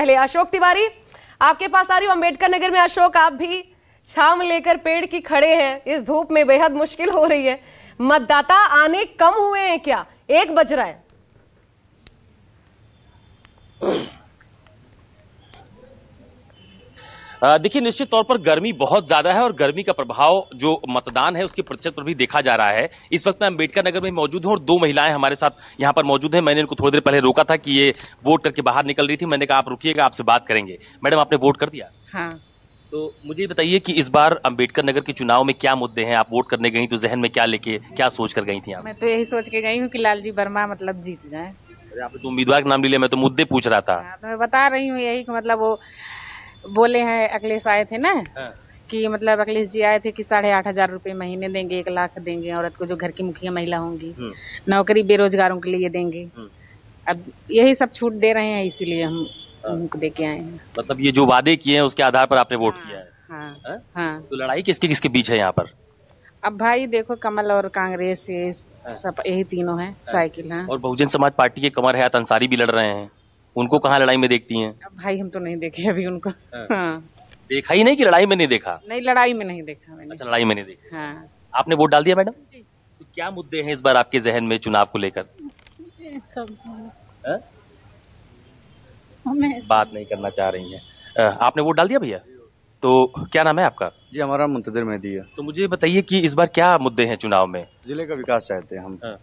पहले अशोक तिवारी आपके पास आ रही हूँ अम्बेडकर नगर में अशोक आप भी छाम लेकर पेड़ की खड़े हैं इस धूप में बेहद मुश्किल हो रही है मतदाता आने कम हुए हैं क्या एक बज रहा है देखिए निश्चित तौर पर गर्मी बहुत ज्यादा है और गर्मी का प्रभाव जो मतदान है उसके प्रतिशत पर भी देखा जा रहा है इस वक्त मैं अम्बेडकर नगर में मौजूद हूँ और दो महिलाएं हमारे साथ यहाँ पर मौजूद है मैंने इनको थोड़ी देर पहले रोका था कि ये वोट करके बाहर निकल रही थी मैंने कहा आप रुकीयेगा आपसे बात करेंगे मैडम आपने वोट कर दिया हाँ। तो मुझे बताइए कि इस बार अम्बेडकर नगर के चुनाव में क्या मुद्दे हैं आप वोट करने गई तो जहन में क्या लेके क्या सोच कर गई थी मैं तो यही सोच के गई हूँ की लालजी वर्मा मतलब जीत जाए आपने तो उम्मीदवार का नाम ले लिया मैं तो मुद्दे पूछ रहा था हाँ, तो मैं बता रही हूँ यही मतलब वो बोले हैं अखिलेश आए थे ना हाँ। कि मतलब अखिलेश जी आए थे कि साढ़े आठ हजार रूपए महीने देंगे एक लाख देंगे औरत को जो घर की मुखिया महिला होंगी हम्म। नौकरी बेरोजगारों के लिए देंगे हम्म। अब यही सब छूट दे रहे हैं इसीलिए हम हाँ। उनको दे के आए हैं मतलब ये जो वादे किए हैं उसके आधार पर आपने वोट हाँ, किया है हाँ, हाँ, तो लड़ाई किसके किसके बीच है यहाँ पर अब भाई देखो कमल और कांग्रेस ये सब यही तीनों है साइकिल है और बहुजन समाज पार्टी के कमर हयात अंसारी भी लड़ रहे हैं उनको कहाँ लड़ाई में देखती हैं भाई हम तो नहीं देखे अभी उनको हाँ।, हाँ। देखा ही नहीं कि लड़ाई में नहीं देखा नहीं लड़ाई में नहीं देखा मैंने अच्छा लड़ाई में नहीं देखा हाँ। आपने वोट डाल दिया मैडम तो क्या मुद्दे हैं इस बार आपके जहन में चुनाव को लेकर हाँ? बात नहीं करना चाह रही है आपने वोट डाल दिया भैया तो क्या नाम है आपका जी हमारा मुंतजर मेहदी है तो मुझे बताइए कि इस बार क्या मुद्दे हैं चुनाव में जिले का विकास चाहते हैं हम हाँ।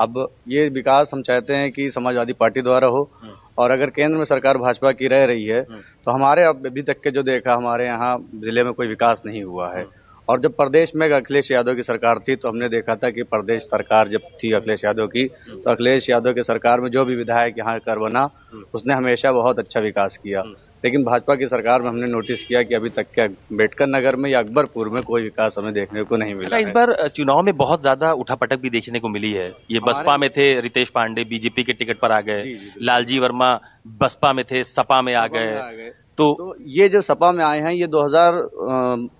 अब ये विकास हम चाहते हैं कि समाजवादी पार्टी द्वारा हो हम्म। और अगर केंद्र में सरकार भाजपा की रह रही है हम्म। तो हमारे अब अभी तक के जो देखा हमारे यहाँ जिले में कोई विकास नहीं हुआ है हम्म। और जब प्रदेश में अखिलेश यादव की सरकार थी तो हमने देखा था कि प्रदेश सरकार जब थी अखिलेश यादव की तो अखिलेश यादव की सरकार में जो भी विधायक यहाँ कर बना उसने हमेशा बहुत अच्छा विकास किया लेकिन भाजपा की सरकार में हमने नोटिस किया कि अभी तक के अम्बेडकर नगर में या अकबरपुर में कोई विकास हमें देखने को नहीं मिला अच्छा, इस बार चुनाव में बहुत ज्यादा उठापटक भी देखने को मिली है ये बसपा में थे रितेश पांडे बीजेपी के टिकट पर आ गए लालजी वर्मा बसपा में थे सपा में आ गए तो, तो ये जो सपा में आए हैं ये 2000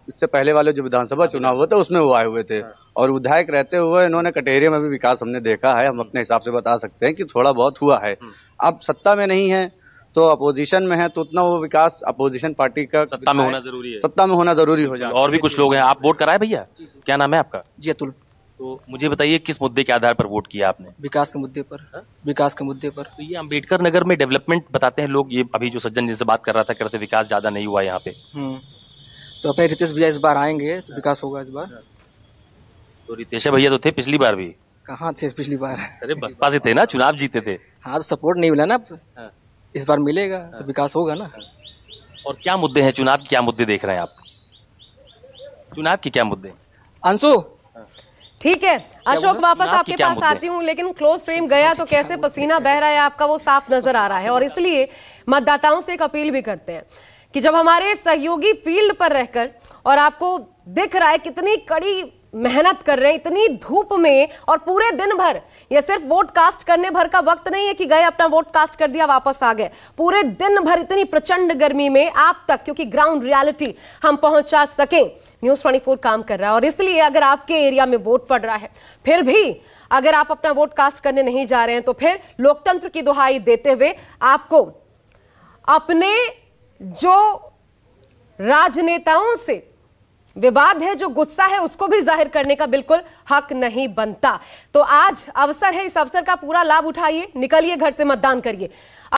इससे पहले वाले जो विधानसभा चुनाव हुआ था उसमें वो आए हुए थे हाँ। और विधायक रहते हुए इन्होंने कटेरिया में भी विकास हमने देखा है हम अपने हिसाब से बता सकते हैं कि थोड़ा बहुत हुआ है हाँ। अब सत्ता में नहीं है तो अपोजिशन में है तो उतना वो विकास अपोजिशन पार्टी का सत्ता में होना जरूरी है सत्ता में होना जरूरी हो जाए और भी कुछ लोग हैं आप वोट कराए भैया क्या नाम है आपका जी अतुल तो मुझे बताइए किस मुद्दे के आधार पर वोट किया आपने विकास के मुद्दे पर हा? विकास के मुद्दे पर तो ये अम्बेडकर नगर में डेवलपमेंट बताते हैं लोग ये अभी जो सज्जन जिनसे बात कर रहा था करते विकास ज्यादा नहीं हुआ यहाँ पे हम्म। तो अपने रितेश भैया इस बार आएंगे तो हाँ। विकास होगा इस बार तो रितेश भैया तो थे पिछली बार भी कहाँ थे पिछली बार अरे बसपा से थे ना चुनाव जीते थे हाँ तो सपोर्ट नहीं मिला ना इस बार मिलेगा तो विकास होगा ना हाँ। और क्या मुद्दे हैं चुनाव के क्या मुद्दे देख रहे हैं आप चुनाव के क्या मुद्दे अंशु हाँ। ठीक है अशोक वापस आपके पास आती हूँ लेकिन क्लोज फ्रेम गया तो कैसे पसीना बह रहा है आपका वो साफ नजर आ रहा है और इसलिए मतदाताओं से एक अपील भी करते हैं कि जब हमारे सहयोगी फील्ड पर रहकर और आपको दिख रहा है कितनी कड़ी मेहनत कर रहे हैं इतनी धूप में और पूरे दिन भर ये सिर्फ वोट कास्ट करने भर का वक्त नहीं है कि गए अपना वोट कास्ट कर दिया वापस आ गए पूरे दिन भर इतनी प्रचंड गर्मी में आप तक क्योंकि ग्राउंड रियलिटी हम पहुंचा सकें न्यूज फोर काम कर रहा है और इसलिए अगर आपके एरिया में वोट पड़ रहा है फिर भी अगर आप अपना वोट कास्ट करने नहीं जा रहे हैं तो फिर लोकतंत्र की दुहाई देते हुए आपको अपने जो राजनेताओं से विवाद है जो गुस्सा है उसको भी जाहिर करने का बिल्कुल हक नहीं बनता तो आज अवसर है इस अवसर का पूरा लाभ उठाइए निकलिए घर से मतदान करिए